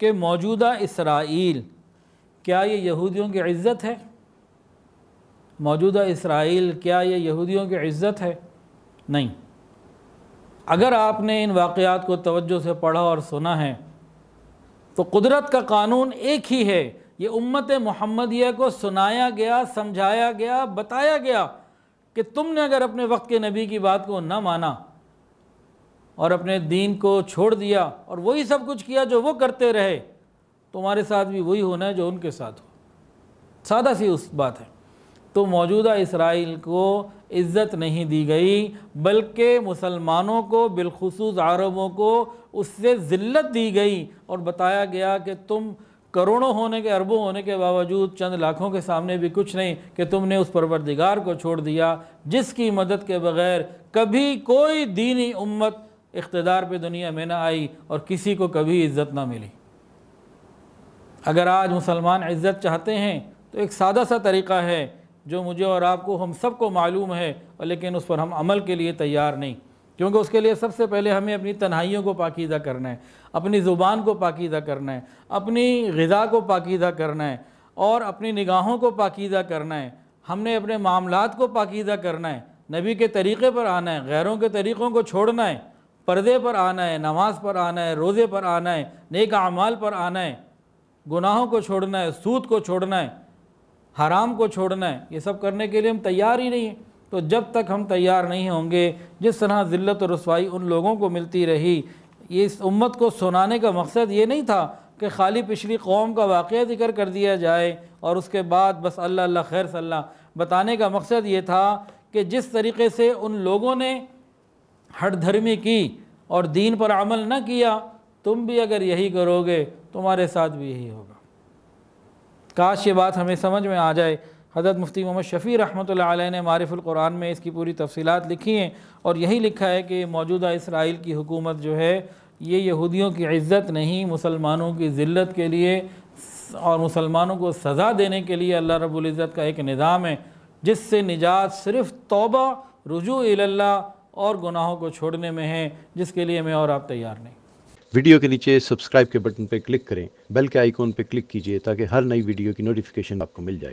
कि मौजूदा इसराइल क्या ये यहूदियों की इज़्ज़त है मौजूदा इसराइल क्या ये यहूदियों की इज़्ज़त है नहीं अगर आपने इन वाक़ात को तवज्जो से पढ़ा और सुना है तो कुदरत का कानून एक ही है ये उम्मत महमदिया को सुनाया गया समझाया गया बताया गया कि तुमने अगर अपने वक्त के नबी की बात को न माना और अपने दीन को छोड़ दिया और वही सब कुछ किया जो वो करते रहे तुम्हारे साथ भी वही होना है जो उनके साथ हो सादा सी उस बात है तो मौजूदा इसराइल को इज़्ज़त नहीं दी गई बल्कि मुसलमानों को बिलखसूस अरबों को उससे ज़िल्लत दी गई और बताया गया कि तुम करोड़ों होने के अरबों होने के बावजूद चंद लाखों के सामने भी कुछ नहीं कि तुमने उस परवरदिगार को छोड़ दिया जिसकी मदद के बगैर कभी कोई दीनी उम्मत इकतदार पे दुनिया में ना आई और किसी को कभी इज़्ज़त ना मिली अगर आज मुसलमान इज़्ज़त चाहते हैं तो एक सादा सा तरीक़ा है जो मुझे और आपको हम सब को मालूम है और लेकिन उस पर हम अमल के लिए तैयार नहीं क्योंकि उसके लिए सबसे पहले हमें अपनी तन्हाइयों को पाकिदा करना है अपनी ज़ुबान को पाकिदा करना है अपनी गज़ा को पाकीदा करना है और अपनी निगाहों को पाकिदा करना है हमने अपने मामलात को पाकिदा करना है नबी के तरीक़े पर आना है गैरों के तरीक़ों को छोड़ना है पर्दे पर आना है नमाज पर आना है रोज़े पर आना है नेक अमाल पर आना है गुनाहों को छोड़ना है सूद को छोड़ना है हराम को छोड़ना है ये सब करने के लिए हम तैयार ही नहीं हैं तो जब तक हम तैयार नहीं होंगे जिस तरह ज़िल्त और रसवाई उन लोगों को मिलती रही ये इस उम्मत को सुनाने का मकसद ये नहीं था कि खाली पिछली कौम का वाक़ जिक्र कर दिया जाए और उसके बाद बस अल्लाह अल्लाह खैर सल्ला बताने का मकसद ये था कि जिस तरीके से उन लोगों ने हट धर्मी की और दीन पर अमल न किया तुम भी अगर यही करोगे तुम्हारे साथ भी यही होगा काश ये बात हमें समझ में आ जाए हज़रत मुफ्ती मोहम्मद शफ़ी रहमत ने कुरान में इसकी पूरी तफसीत लिखी हैं और यही लिखा है कि मौजूदा इसराइल की हुकूमत जो है ये यहूदियों की इज़्ज़त नहीं मुसलमानों की ज़िलत के लिए और मुसलमानों को सज़ा देने के लिए अल्लाह रबुल्ज़त का एक निज़ाम है जिससे निजात सिर्फ़ तोबा रजू और गुनाहों को छोड़ने में है जिसके लिए मैं और आप तैयार नहीं वीडियो के नीचे सब्सक्राइब के बटन पर क्लिक करें बेल के आइकॉन पर क्लिक कीजिए ताकि हर नई वीडियो की नोटिफिकेशन आपको मिल जाए